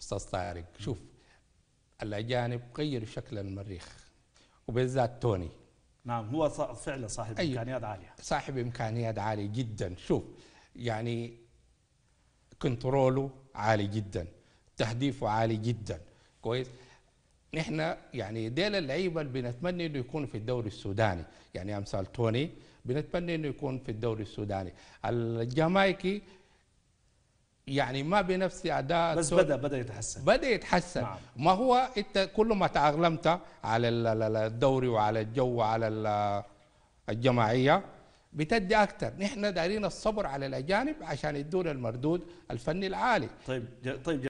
استاذ طارق شوف الاجانب غيروا شكل المريخ وبالذات توني نعم هو فعلا صاحب أيوه امكانيات عاليه صاحب امكانيات عاليه جدا شوف يعني كنتروله عالي جدا تهديفه عالي جدا كويس نحن يعني ديل اللعيبه اللي بنتمنى انه يكون في الدوري السوداني يعني امثال توني بنتمنى انه يكون في الدوري السوداني الجامايكي يعني ما بنفس اداء بس بدا بدا يتحسن بدا يتحسن نعم. ما هو انت كل ما تاقلمت على الدوري وعلى الجو وعلى الجماعيه بتدي اكثر نحن دارين الصبر على الاجانب عشان يدون المردود الفني العالي طيب طيب